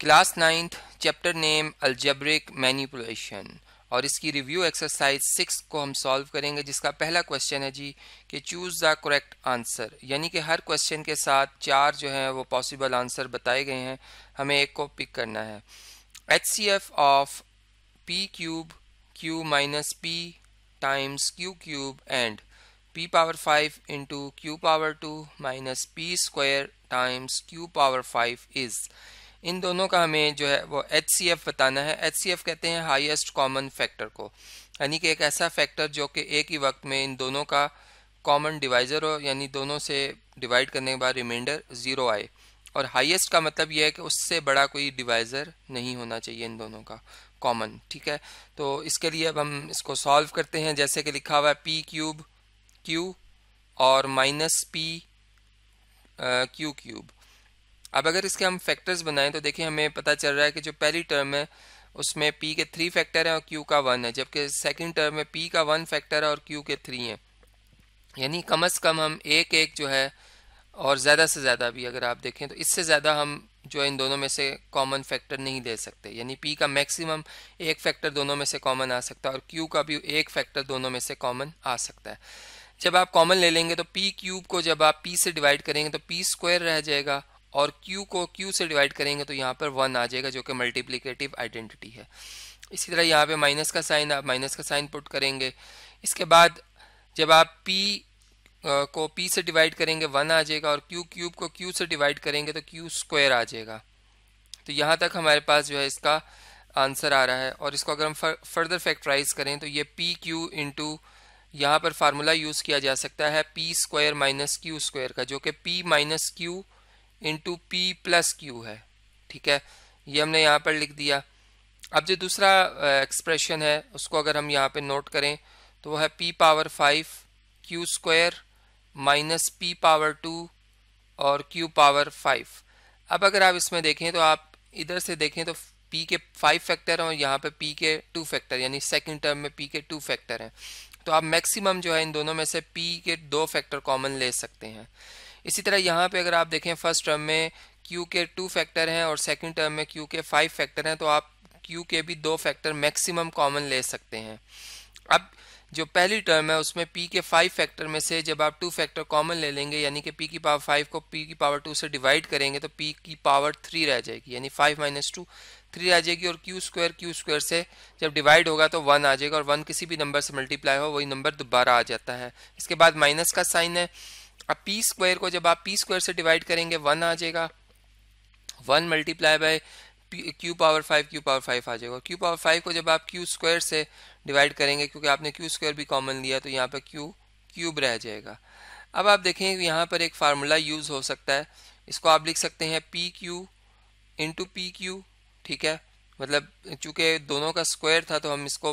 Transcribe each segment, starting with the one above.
class ninth chapter name algebraic manipulation और इसकी review exercise six को हम सॉल्व करेंगे जिसका पहला क्वेश्चन है जी कि चूज़ द करेक्ट आंसर यानी कि हर क्वेश्चन के साथ चार जो हैं वो पॉसिबल आंसर बताए गए हैं हमें एक को पिक करना है H C F of P cube Q minus P times Q cube and P power five into Q power two minus P square times Q power five is इन दोनों का हमें जो है वो एच सी एफ बताना है H C F कहते हैं हाईएस्ट कॉमन फैक्टर को यानी कि एक ऐसा फैक्टर जो कि एक ही वक्त में इन दोनों का कॉमन डिवाइज़र हो यानी दोनों से डिवाइड करने के बाद रिमाइंडर ज़ीरो आए और हाईएस्ट का मतलब यह है कि उससे बड़ा कोई डिवाइज़र नहीं होना चाहिए इन दोनों का कॉमन ठीक है तो इसके लिए अब हम इसको सॉल्व करते हैं जैसे कि लिखा हुआ है पी क्यूब क्यू और माइनस पी क्यू क्यूब अब अगर इसके हम फैक्टर्स बनाएं तो देखिए हमें पता चल रहा है कि जो पहली टर्म है उसमें पी के थ्री फैक्टर हैं और क्यू का वन है जबकि सेकंड टर्म में पी का वन फैक्टर है और क्यू के थ्री हैं यानी कम अज़ कम हम एक एक जो है और ज़्यादा से ज़्यादा भी अगर आप देखें तो इससे ज़्यादा हम जो इन दोनों में से कॉमन फैक्टर नहीं ले सकते यानी पी का मैक्सिमम एक फैक्टर दोनों में से कॉमन आ सकता है और क्यू का भी एक फैक्टर दोनों में से कॉमन आ सकता है जब आप कॉमन ले लेंगे तो पी क्यूब को जब आप पी से डिवाइड करेंगे तो पी स्क्वायर रह जाएगा और Q को Q से डिवाइड करेंगे तो यहाँ पर वन आ जाएगा जो कि मल्टीप्लीकेटिव आइडेंटिटी है इसी तरह यहाँ पे माइनस का साइन आप माइनस का साइन पुट करेंगे इसके बाद जब आप P को P से डिवाइड करेंगे वन आ जाएगा और Q क्यूब को Q से डिवाइड करेंगे तो Q स्क्वायर आ जाएगा तो यहाँ तक हमारे पास जो है इसका आंसर आ रहा है और इसको अगर हम फर्दर फैक्ट्राइज करें तो ये पी क्यू इंटू यहाँ पर फार्मूला यूज़ किया जा सकता है P square minus Q square का जो कि P minus Q into P plus Q है ठीक है ये हमने यहाँ पर लिख दिया अब जो दूसरा एक्सप्रेशन है उसको अगर हम यहाँ पे नोट करें तो वो है P power five Q square minus P power two और क्यू पावर फाइव अब अगर आप इसमें देखें तो आप इधर से देखें तो पी के फाइव फैक्टर हैं और यहाँ पे पी के टू फैक्टर यानी सेकंड टर्म में पी के टू फैक्टर हैं तो आप मैक्सिमम जो है इन दोनों में से पी के दो फैक्टर कॉमन ले सकते हैं इसी तरह यहाँ पे अगर आप देखें फर्स्ट टर्म में क्यू के टू फैक्टर हैं और सेकंड टर्म में क्यू के फाइव फैक्टर हैं तो आप क्यू के भी दो फैक्टर मैक्सिमम कॉमन ले सकते हैं अब जो पहली टर्म है उसमें पी के फाइव फैक्टर में से जब आप टू फैक्टर कॉमन ले लेंगे यानी कि पी की पावर फाइव को पी की पावर टू से डिवाइड करेंगे तो पी की पावर थ्री रह जाएगी यानी फाइव माइनस टू थ्री आ जाएगी और क्यू स्क्वायर क्यू स्क्वायर से जब डिवाइड होगा तो वन आ जाएगा और वन किसी भी नंबर से मल्टीप्लाई हो वही नंबर दोबारा आ जाता है इसके बाद माइनस का साइन है अब पी स्क्वायर को जब आप पी स्क्वायर से डिवाइड करेंगे वन आ जाएगा one multiply by Q power five Q power five आ जाएगा क्यू पावर फाइव को जब आप क्यू स्क्वायर से डिवाइड करेंगे क्योंकि आपने क्यू स्क्वायर भी कॉमन लिया तो यहाँ पर क्यू क्यूब रह जाएगा अब आप देखें यहाँ पर एक फार्मूला यूज़ हो सकता है इसको आप लिख सकते हैं P Q into P Q ठीक है मतलब चूंकि दोनों का स्क्वायर था तो हम इसको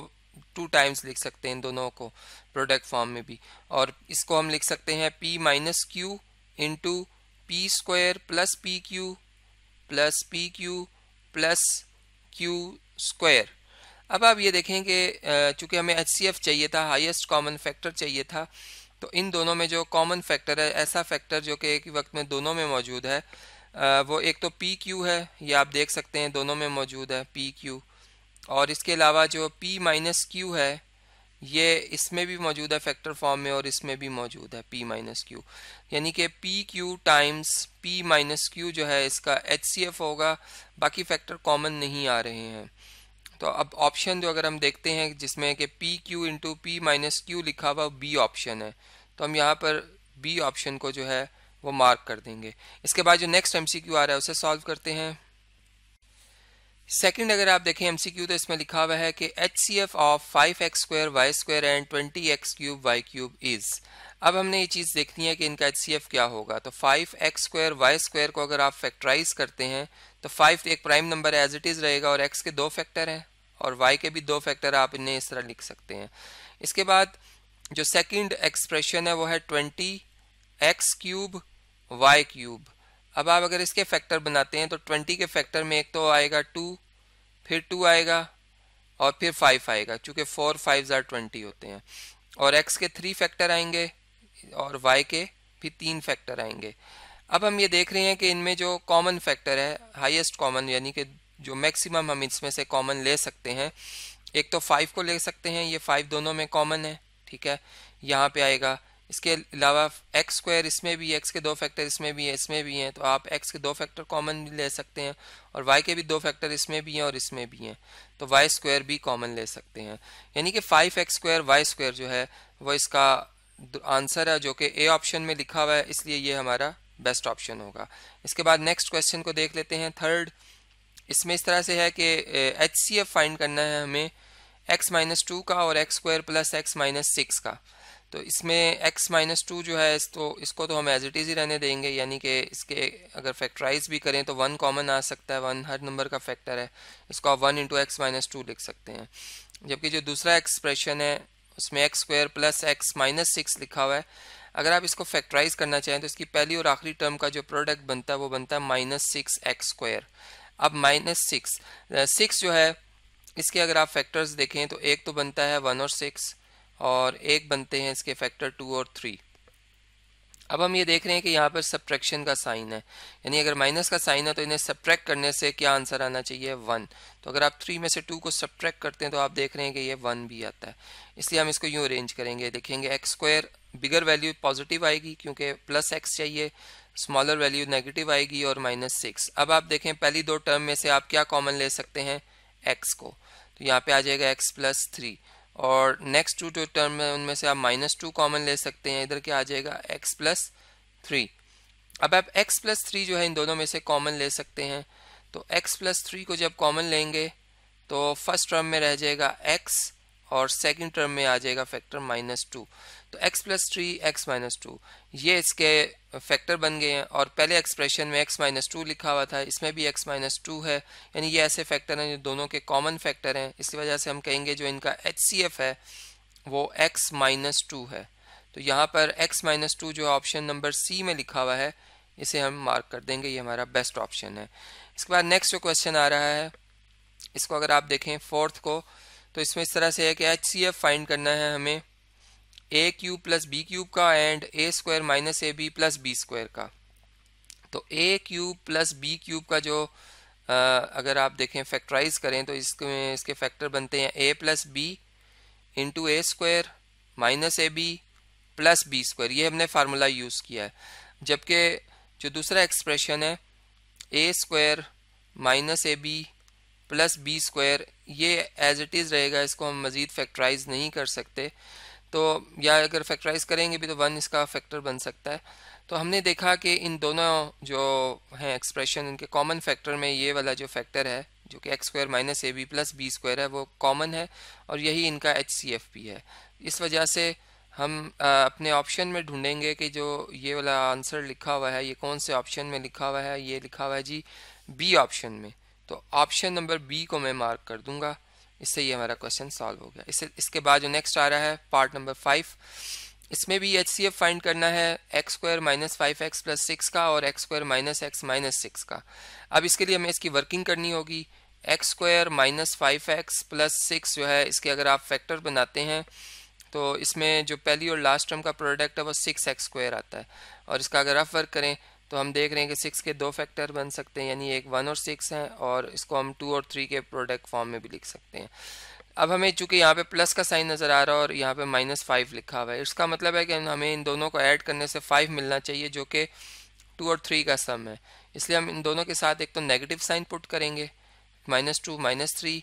टू टाइम्स लिख सकते हैं इन दोनों को प्रोडक्ट फॉर्म में भी और इसको हम लिख सकते हैं P minus Q into P square plus P Q plus P Q plus Q square अब आप ये देखें कि चूँकि हमें एच चाहिए था हाईएस्ट कॉमन फैक्टर चाहिए था तो इन दोनों में जो कॉमन फैक्टर है ऐसा फैक्टर जो कि एक वक्त में दोनों में मौजूद है वो एक तो पी क्यू है ये आप देख सकते हैं दोनों में मौजूद है पी क्यू और इसके अलावा जो पी माइनस क्यू है ये इसमें भी मौजूद है फैक्टर फॉर्म में और इसमें भी मौजूद है पी माइनस क्यू यानी कि P Q times P minus Q जो है इसका एच सी एफ होगा बाकी फैक्टर कॉमन नहीं आ रहे हैं तो अब ऑप्शन जो अगर हम देखते हैं जिसमें कि P Q into P minus Q लिखा हुआ बी ऑप्शन है तो हम यहाँ पर बी ऑप्शन को जो है वो मार्क कर देंगे इसके बाद जो नेक्स्ट एम सी क्यू आ रहा है उसे सॉल्व करते हैं सेकंड अगर आप देखें एमसीक्यू तो इसमें लिखा हुआ है कि H C F of five x square Y square and twenty x cube Y cube is अब हमने ये चीज़ देखनी है कि इनका एच सी एफ क्या होगा तो five x square Y square को अगर आप फैक्टराइज करते हैं तो फाइव एक प्राइम नंबर है एज इट इज़ रहेगा और एक्स के दो फैक्टर हैं और वाई के भी दो फैक्टर आप इन्हें इस तरह लिख सकते हैं इसके बाद जो सेकेंड एक्सप्रेशन है वो है twenty x cube Y cube अब आप अगर इसके फैक्टर बनाते हैं तो ट्वेंटी के फैक्टर में एक तो आएगा टू फिर टू आएगा और फिर फाइव आएगा क्योंकि फोर फाइव ज़ार ट्वेंटी होते हैं और एक्स के थ्री फैक्टर आएंगे और वाई के फिर तीन फैक्टर आएंगे अब हम ये देख रहे हैं कि इनमें जो कॉमन फैक्टर है हाईएस्ट कॉमन यानी कि जो मैक्सिमम हम इसमें से कॉमन ले सकते हैं एक तो फाइव को ले सकते हैं ये फाइव दोनों में कॉमन है ठीक है यहाँ पे आएगा इसके अलावा एक्स स्क्वायर इसमें भी एक्स के दो फैक्टर इसमें भी है इसमें भी हैं तो आप एक्स के दो फैक्टर कॉमन भी ले सकते हैं और वाई के भी दो फैक्टर इसमें भी हैं और इसमें भी हैं तो वाई स्क्वायर भी कॉमन ले सकते हैं यानी कि five x square Y square जो है वो इसका आंसर है जो कि ए ऑप्शन में लिखा हुआ है इसलिए ये हमारा बेस्ट ऑप्शन होगा इसके बाद नेक्स्ट क्वेश्चन को देख लेते हैं थर्ड इसमें इस तरह से है कि एच सी एफ फाइंड करना है हमें एक्स माइनस टू का और x square plus x minus six का तो इसमें x माइनस टू जो है इस तो इसको तो हम एज इट इज़ ही रहने देंगे यानी कि इसके अगर फैक्टराइज भी करें तो वन कॉमन आ सकता है वन हर नंबर का फैक्टर है इसको आप one into x minus two लिख सकते हैं जबकि जो दूसरा एक्सप्रेशन है उसमें x square plus x minus six लिखा हुआ है अगर आप इसको फैक्टराइज करना चाहें तो इसकी पहली और आखिरी टर्म का जो प्रोडक्ट बनता है वो बनता है माइनस सिक्स एक्स स्क्वायर अब माइनस सिक्स सिक्स जो है इसके अगर आप फैक्टर्स देखें तो एक तो बनता है वन और सिक्स और एक बनते हैं इसके फैक्टर टू और थ्री अब हम ये देख रहे हैं कि यहाँ पर सब्ट्रैक्शन का साइन है यानी अगर माइनस का साइन है तो इन्हें सब्ट्रैक्ट करने से क्या आंसर आना चाहिए वन तो अगर आप थ्री में से टू को सब्ट्रैक्ट करते हैं तो आप देख रहे हैं कि ये वन भी आता है इसलिए हम इसको यूँ अरेंज करेंगे देखेंगे x square bigger value positive आएगी क्योंकि प्लस एक्स चाहिए स्मॉलर वैल्यू नेगेटिव आएगी और माइनस सिक्स अब आप देखें पहली दो टर्म में से आप क्या कॉमन ले सकते हैं एक्स को तो यहाँ पे आ जाएगा एक्स प्लस थ्री और नेक्स्ट टू टू टर्म में उनमें से आप माइनस टू कॉमन ले सकते हैं इधर क्या आ जाएगा एक्स प्लस थ्री अब आप एक्स प्लस थ्री जो है इन दोनों में से कॉमन ले सकते हैं तो एक्स प्लस थ्री को जब कॉमन लेंगे तो फर्स्ट टर्म में रह जाएगा एक्स और सेकेंड टर्म में आ जाएगा फैक्टर माइनस टू तो x plus three x minus two ये इसके फैक्टर बन गए हैं और पहले एक्सप्रेशन में x माइनस टू लिखा हुआ था इसमें भी x माइनस टू है यानी ये ऐसे फैक्टर हैं जो दोनों के कॉमन फैक्टर हैं इसकी वजह से हम कहेंगे जो इनका एच है वो x माइनस टू है तो यहाँ पर x माइनस टू जो ऑप्शन नंबर सी में लिखा हुआ है इसे हम मार्क कर देंगे ये हमारा बेस्ट ऑप्शन है इसके बाद नेक्स्ट जो क्वेश्चन आ रहा है इसको अगर आप देखें फोर्थ को तो इसमें इस तरह से है कि एच फाइंड करना है हमें A cube plus B cube का and A square minus A B plus B square का तो A cube plus B cube का जो आ, अगर आप देखें फैक्टराइज करें तो इसके इसके फैक्टर बनते हैं A plus B into A square minus A B plus B square ये हमने फार्मूला यूज़ किया है जबकि जो दूसरा एक्सप्रेशन है A square minus A B plus B square ये एज इट इज़ रहेगा इसको हम मज़ीद फैक्टराइज नहीं कर सकते तो या अगर फैक्टराइज करेंगे भी तो वन इसका फैक्टर बन सकता है तो हमने देखा कि इन दोनों जो हैं एक्सप्रेशन इनके कॉमन फैक्टर में ये वाला जो फैक्टर है जो कि x square minus A B plus B square है वो कॉमन है और यही इनका एच सी एफ पी है इस वजह से हम अपने ऑप्शन में ढूंढेंगे कि जो ये वाला आंसर लिखा हुआ है ये कौन से ऑप्शन में लिखा हुआ है ये लिखा हुआ है जी बी ऑप्शन में तो ऑप्शन नंबर बी को मैं मार्क कर दूंगा इससे ये हमारा क्वेश्चन सॉल्व हो गया इससे इसके बाद जो नेक्स्ट आ रहा है पार्ट नंबर फाइव इसमें भी एच फाइंड करना है x square minus five x plus six का और x square minus x minus six का अब इसके लिए हमें इसकी वर्किंग करनी होगी x square minus five x plus six जो है इसके अगर आप फैक्टर बनाते हैं तो इसमें जो पहली और लास्ट टर्म का प्रोडक्ट है वो सिक्स एक्स स्क्वायर आता है और इसका अगर आप वर्क करें तो हम देख रहे हैं कि सिक्स के दो फैक्टर बन सकते हैं यानी एक वन और सिक्स हैं और इसको हम टू और थ्री के प्रोडक्ट फॉर्म में भी लिख सकते हैं अब हमें चूंकि यहाँ पे प्लस का साइन नज़र आ रहा है और यहाँ पे माइनस फाइव लिखा हुआ है इसका मतलब है कि हमें इन दोनों को ऐड करने से फाइव मिलना चाहिए जो कि टू और थ्री का सम है इसलिए हम इन दोनों के साथ एक तो नेगेटिव साइन पुट करेंगे माइनस टू माइनस थ्री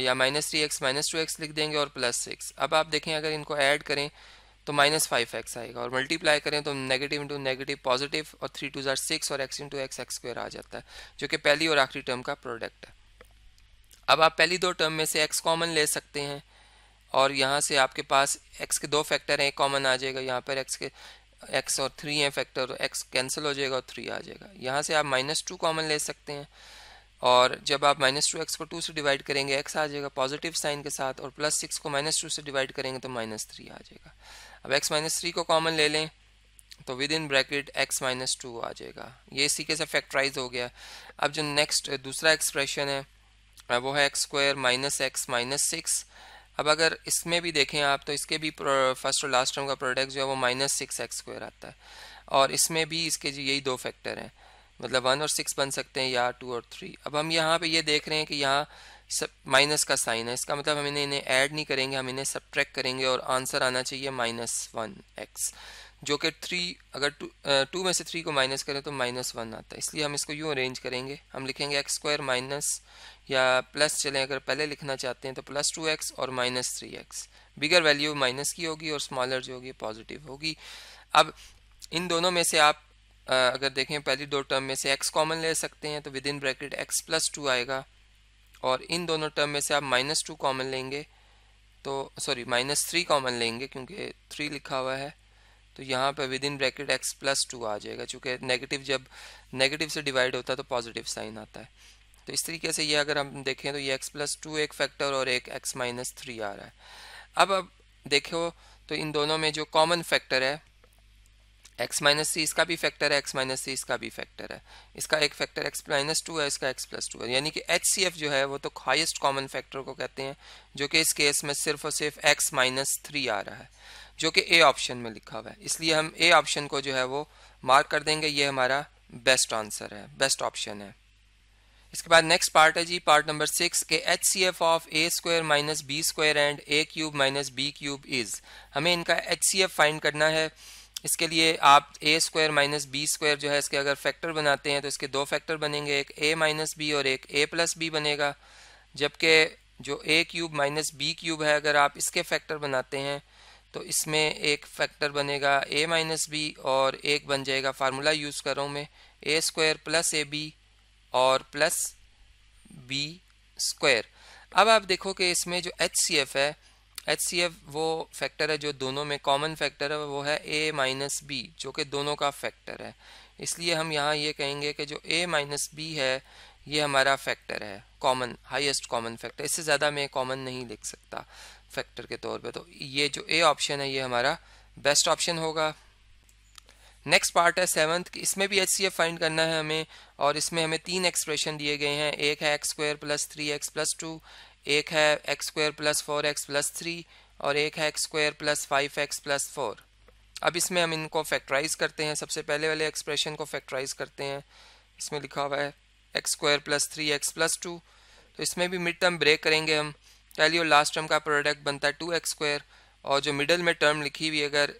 या minus three x minus two x लिख देंगे और प्लस सिक्स अब आप देखें अगर इनको ऐड करें तो माइनस फाइव एक्स आएगा और मल्टीप्लाई करें तो नेगेटिव इंटू नेगेटिव पॉजिटिव और थ्री टू जार सिक्स और x into x x square आ जाता है जो कि पहली और आखिरी टर्म का प्रोडक्ट है अब आप पहली दो टर्म में से एक्स कॉमन ले सकते हैं और यहाँ से आपके पास एक्स के दो फैक्टर हैं कॉमन आ जाएगा यहाँ पर एक्स के एक्स और थ्री हैं फैक्टर एक्स कैंसिल हो जाएगा और थ्री आ जाएगा यहाँ से आप माइनस टू कॉमन ले सकते हैं और जब आप माइनस टू एक्स को टू से डिवाइड करेंगे एक्स आ जाएगा पॉजिटिव साइन के साथ और प्लस सिक्स को माइनस टू से डिवाइड करेंगे तो माइनस थ्री आ जाएगा अब एक्स माइनस थ्री को कॉमन ले लें तो within bracket x minus two आ जाएगा ये इसी के साथ फैक्टराइज हो गया अब जो नेक्स्ट दूसरा एक्सप्रेशन है वो है x square minus x minus six अब अगर इसमें भी देखें आप तो इसके भी फर्स्ट और लास्ट टर्म का प्रोडक्ट जो है वो माइनस सिक्स एक्स स्क्वायर आता है और इसमें भी इसके जो यही दो फैक्टर हैं मतलब वन और सिक्स बन सकते हैं या टू और थ्री अब हम यहाँ पे ये यह देख रहे हैं कि यहाँ सब माइनस का साइन है इसका मतलब हम इन्हें इन्हें ऐड नहीं करेंगे हम इन्हें सब्ट्रैक करेंगे और आंसर आना चाहिए माइनस वन एक्स जो कि थ्री अगर टू टू में से थ्री को माइनस करें तो माइनस वन आता है इसलिए हम इसको यूँ अरेंज करेंगे हम लिखेंगे एक्स स्क्वायर माइनस या प्लस चलें अगर पहले लिखना चाहते हैं तो प्लस टू एक्स और minus three x bigger value minus की होगी और स्मॉलर जो होगी पॉजिटिव होगी अब इन दोनों में से आप अगर देखें पहली दो टर्म में से एक्स कॉमन ले सकते हैं तो within bracket x plus two आएगा और इन दोनों टर्म में से आप माइनस टू कॉमन लेंगे तो सॉरी माइनस थ्री कॉमन लेंगे क्योंकि थ्री लिखा हुआ है तो यहाँ पर within bracket x plus two आ जाएगा चूँकि नेगेटिव जब नेगेटिव से डिवाइड होता है तो पॉजिटिव साइन आता है तो इस तरीके से ये अगर हम देखें तो ये एक्स प्लस टू एक फैक्टर और एक एक्स माइनस थ्री आ रहा है अब अब देखो तो इन दोनों में जो कॉमन फैक्टर है एक्स माइनस सी इसका भी फैक्टर है एक्स माइनस सी इसका भी फैक्टर है इसका एक फैक्टर एक्स माइनस टू है इसका एक्स प्लस टू है यानी कि एच सी एफ जो है वो तो हाइस्ट कॉमन फैक्टर को कहते हैं जो कि इस केस में सिर्फ और सिर्फ एक्स माइनस थ्री आ रहा है जो कि ए ऑप्शन में लिखा हुआ है इसलिए हम ए ऑप्शन को जो है वो मार्क कर देंगे ये हमारा बेस्ट आंसर है बेस्ट ऑप्शन है इसके बाद नेक्स्ट पार्ट है जी पार्ट नंबर सिक्स के H C F of A square minus B square and A cube minus B cube is हमें इनका एच सी एफ फाइंड करना है इसके लिए आप A square minus B square जो है इसके अगर फैक्टर बनाते हैं तो इसके दो फैक्टर बनेंगे एक ए माइनस बी और एक ए प्लस बी बनेगा जबकि जो A cube minus B cube है अगर आप इसके फैक्टर बनाते हैं तो इसमें एक फैक्टर बनेगा ए माइनस बी और एक बन जाएगा फार्मूला यूज़ कर रहा हूँ मैं A square plus A B और प्लस बी स्क्वायर अब आप देखो कि इसमें जो एच सी एफ है एच वो फैक्टर है जो दोनों में कॉमन फैक्टर है वो है ए माइनस बी जो कि दोनों का फैक्टर है इसलिए हम यहाँ ये कहेंगे कि जो ए माइनस बी है ये हमारा फैक्टर है कॉमन हाईएस्ट कॉमन फैक्टर इससे ज़्यादा मैं कॉमन नहीं लिख सकता फैक्टर के तौर पे तो ये जो ए ऑप्शन है ये हमारा बेस्ट ऑप्शन होगा नेक्स्ट पार्ट है सेवन्थ इसमें भी एच सी एफ फाइंड करना है हमें और इसमें हमें तीन एक्सप्रेशन दिए गए हैं एक है x square plus three x plus two एक है x square plus four x plus three और एक है x square plus five x plus four अब इसमें हम इनको फैक्टराइज करते हैं सबसे पहले वाले एक्सप्रेशन को फैक्टराइज करते हैं इसमें लिखा हुआ है x square plus three x plus two तो इसमें भी मिड टर्म ब्रेक करेंगे हम पहली और लास्ट टर्म का प्रोडक्ट बनता है टू एक्स स्क्वायर और जो मिडल में टर्म लिखी हुई अगर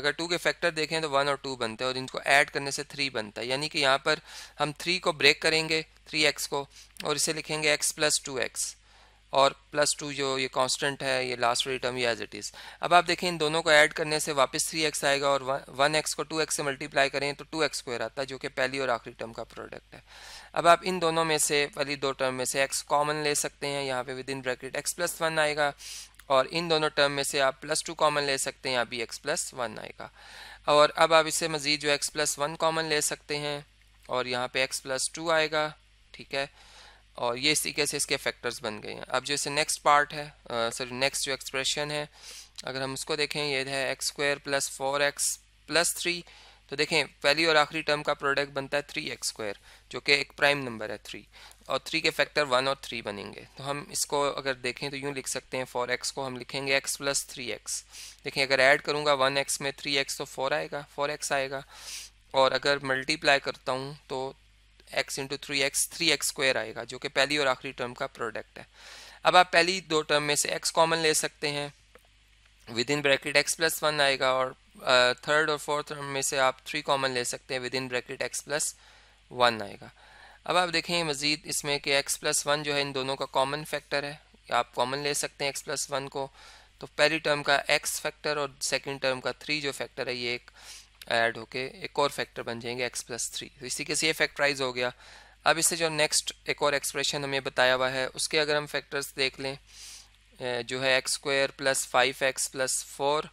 अगर टू के फैक्टर देखें तो वन और टू बनते हैं और इनको ऐड करने से थ्री बनता है यानी कि यहाँ पर हम थ्री को ब्रेक करेंगे थ्री एक्स को और इसे लिखेंगे एक्स प्लस टू एक्स और प्लस टू जो ये कांस्टेंट है ये लास्ट वाली टर्म ये एज इट इज़ अब आप देखें इन दोनों को ऐड करने से वापस थ्री एक्स आएगा और वन एक्स को टू एक्स से मल्टीप्लाई करें तो टू एक्स स्क्वायर आता है जो कि पहली और आखिरी टर्म का प्रोडक्ट है अब आप इन दोनों में से वाली दो टर्म में से एक्स कॉमन ले सकते हैं यहाँ पे within bracket x plus one आएगा और इन दोनों टर्म में से आप प्लस टू कॉमन ले सकते हैं अभी एक्स प्लस वन आएगा और अब आप इससे मज़ीद जो एक्स प्लस वन कॉमन ले सकते हैं और यहाँ पे एक्स प्लस टू आएगा ठीक है और ये इस तरीके से इसके फैक्टर्स बन गए हैं अब जैसे नेक्स्ट पार्ट है सॉरी नेक्स्ट जो एक्सप्रेशन है अगर हम उसको देखें ये है x square plus four x plus three तो देखें पहली और आखिरी टर्म का प्रोडक्ट बनता है थ्री एक्स स्क्वायर जो कि एक प्राइम नंबर है थ्री और थ्री के फैक्टर वन और थ्री बनेंगे तो हम इसको अगर देखें तो यूँ लिख सकते हैं फोर एक्स को हम लिखेंगे एक्स प्लस थ्री एक्स देखें अगर ऐड करूँगा वन एक्स में थ्री एक्स तो फोर आएगा फोर एक्स आएगा और अगर मल्टीप्लाई करता हूँ तो x into three x three x square आएगा जो कि पहली और आखिरी टर्म का प्रोडक्ट है अब आप पहली दो टर्म में से एक्स कॉमन ले सकते हैं within bracket x plus one आएगा और थर्ड और फोर्थ टर्म में से आप थ्री कॉमन ले सकते हैं within bracket x plus one आएगा अब आप देखें मज़ीद इसमें कि एक्स प्लस वन जो है इन दोनों का कॉमन फैक्टर है आप कॉमन ले सकते हैं एक्स प्लस वन को तो पहली टर्म का एक्स फैक्टर और सेकेंड टर्म का थ्री जो फैक्टर है ये एक ऐड होके एक और फैक्टर बन जाएंगे एक्स प्लस थ्री तो इसी के से ये फैक्टराइज हो गया अब इससे जो नेक्स्ट एक और एक्सप्रेशन हमें बताया हुआ है उसके अगर हम फैक्टर्स देख लें जो है x square plus five x plus four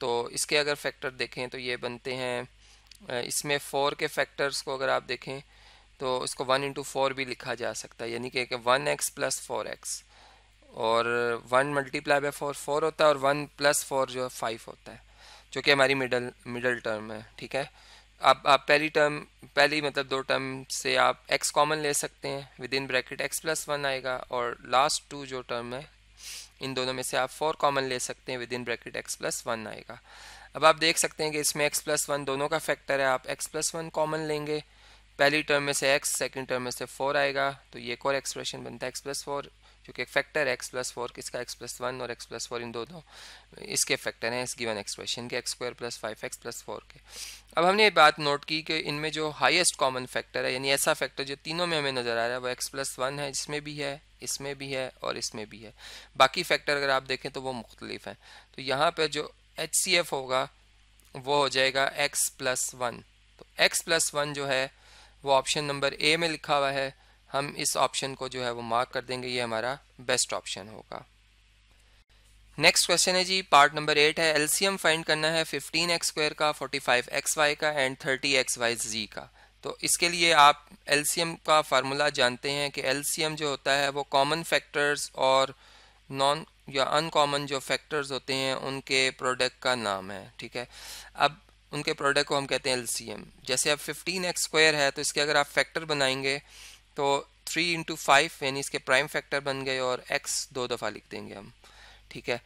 तो इसके अगर फैक्टर देखें तो ये बनते हैं इसमें फोर के फैक्टर्स को अगर आप देखें तो इसको वन इंटू फोर भी लिखा जा सकता है यानी कि one x plus four x और one multiply by four four होता है और वन प्लस फोर जो है फाइव होता है जो कि हमारी मिडल मिडल टर्म है ठीक है आप आप पहली टर्म पहली मतलब दो टर्म से आप x कॉमन ले सकते हैं within bracket x plus one आएगा और लास्ट टू जो टर्म है इन दोनों में से आप फोर कॉमन ले सकते हैं within bracket x plus one आएगा अब आप देख सकते हैं कि इसमें x प्लस वन दोनों का फैक्टर है आप x प्लस वन कॉमन लेंगे पहली टर्म में से x सेकंड टर्म में से फोर आएगा तो ये एक और एक्सप्रेशन बनता है एक्स प्लस फोर क्योंकि एक फैक्टर एक्स प्लस फोर किसका एक्स प्लस वन और एक्स प्लस फोर इन दोनों इसके फैक्टर हैं इस गिवन एक्सप्रेशन के x square plus five x plus four के अब हमने ये बात नोट की कि इनमें जो हाईएस्ट कॉमन फैक्टर है यानी ऐसा फैक्टर जो तीनों में हमें नज़र आ रहा है वो एक्स प्लस वन है जिसमें भी है इसमें भी है और इसमें भी है बाकी फैक्टर अगर आप देखें तो वो मुख्तलिफ हैं तो यहाँ पर जो एच होगा वो हो जाएगा एक्स प्लस वन तो एक्स प्लस वन जो है वो ऑप्शन नंबर ए में लिखा हुआ है हम इस ऑप्शन को जो है वो मार्क कर देंगे ये हमारा बेस्ट ऑप्शन होगा नेक्स्ट क्वेश्चन है जी पार्ट नंबर एट है एलसीएम फाइंड करना है फिफ्टीन एक्स स्क्वायर का फोर्टी फाइव एक्स वाई का and thirty x y z का तो इसके लिए आप एलसीएम का फार्मूला जानते हैं कि एलसीएम जो होता है वो कॉमन फैक्टर्स और नॉन या अनकॉमन जो फैक्टर्स होते हैं उनके प्रोडक्ट का नाम है ठीक है अब उनके प्रोडक्ट को हम कहते हैं एलसीएम जैसे अब फिफ्टीन एक्स स्क्वायर है तो इसके अगर आप फैक्टर बनाएंगे तो थ्री इंटू फाइव यानी इसके प्राइम फैक्टर बन गए और एक्स दो दफ़ा लिख देंगे हम ठीक है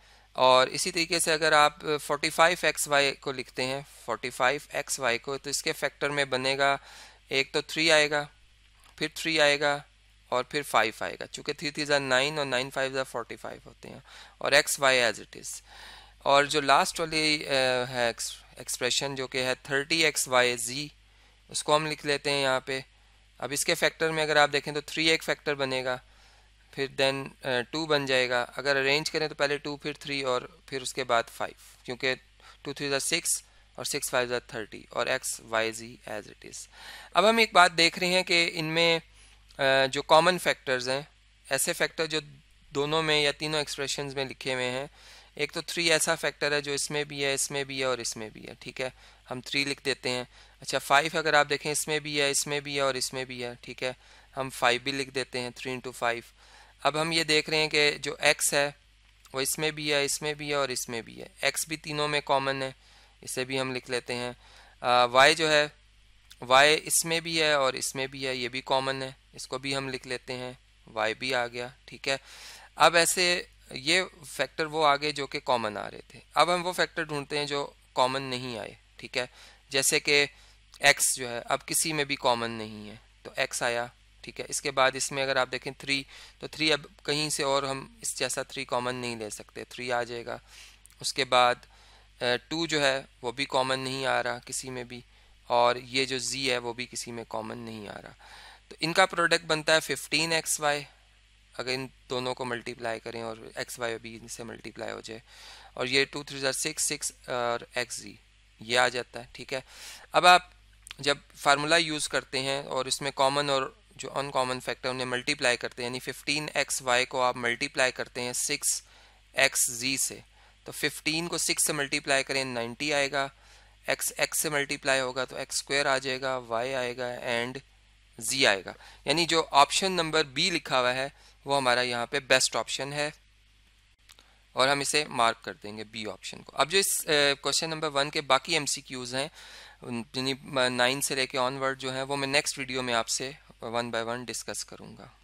और इसी तरीके से अगर आप फाइव एक्स वाई को लिखते हैं फाइव एक्स वाई को तो इसके फैक्टर में बनेगा एक तो थ्री आएगा फिर थ्री आएगा और फिर फाइव आएगा चूँकि थ्री थ्री ज़ार नाइन और nine five are forty five होते हैं और x y as it is और जो लास्ट वाली है एक्सप्रेशन जो कि है थर्टी एक्स वाई जी उसको हम लिख लेते हैं यहाँ पे अब इसके फैक्टर में अगर आप देखें तो थ्री एक फैक्टर बनेगा फिर देन टू uh, बन जाएगा अगर अरेंज करें तो पहले टू फिर थ्री और फिर उसके बाद फाइव क्योंकि टू थ्री ज़ा सिक्स और सिक्स फाइव ज़ा थर्टी और x y z as it is अब हम एक बात देख रहे हैं कि इनमें uh, जो कॉमन फैक्टर्स हैं ऐसे फैक्टर जो दोनों में या तीनों एक्सप्रेशन में लिखे हुए हैं एक तो थ्री ऐसा फैक्टर है जो इसमें भी है इसमें भी है और इसमें भी है ठीक है हम थ्री लिख देते हैं अच्छा फाइव अगर आप देखें इसमें भी है इसमें भी है और इसमें भी है ठीक है हम फाइव भी लिख देते हैं थ्री इंटू फाइव अब हम ये देख रहे हैं कि जो एक्स है वो इसमें भी है इसमें भी है और इसमें भी है एक्स भी तीनों में कॉमन है इसे भी हम लिख लेते हैं वाई जो है वाई इसमें भी है और इसमें भी है ये भी कॉमन है इसको भी हम लिख लेते हैं वाई भी आ गया ठीक है अब ऐसे ये फैक्टर वो आ गए जो कि कॉमन आ रहे थे अब हम वो फैक्टर ढूंढते हैं जो कॉमन नहीं आए ठीक है जैसे कि एक्स जो है अब किसी में भी कॉमन नहीं है तो एक्स आया ठीक है इसके बाद इसमें अगर आप देखें थ्री तो थ्री अब कहीं से और हम इस जैसा थ्री कॉमन नहीं ले सकते थ्री आ जाएगा उसके बाद टू जो है वो भी कॉमन नहीं आ रहा किसी में भी और ये जो जी है वो भी किसी में कॉमन नहीं आ रहा तो इनका प्रोडक्ट बनता है फिफ्टीन एक्स वाई अगर इन दोनों को मल्टीप्लाई करें और एक्स वाई और बी इनसे मल्टीप्लाई हो जाए और ये two three are six six और एक्स जी ये आ जाता है ठीक है अब आप जब फार्मूला यूज़ करते हैं और इसमें कॉमन और जो अनकॉमन फैक्टर उन्हें मल्टीप्लाई करते हैं यानी फिफ्टीन एक्स वाई को आप मल्टीप्लाई करते हैं सिक्स एक्स जी से तो फिफ्टीन को सिक्स से मल्टीप्लाई करें नाइन्टी आएगा एक्स एक्स से मल्टीप्लाई होगा तो एक्स स्क्वायर आ जाएगा वाई आएगा एंड जी आएगा यानी जो ऑप्शन नंबर बी लिखा हुआ है वो हमारा यहाँ पे बेस्ट ऑप्शन है और हम इसे मार्क कर देंगे बी ऑप्शन को अब जो इस क्वेश्चन नंबर वन के बाकी एम हैं यानी नाइन से लेके ऑनवर्ड जो है वो मैं नेक्स्ट वीडियो में आपसे वन बाय वन डिस्कस करूँगा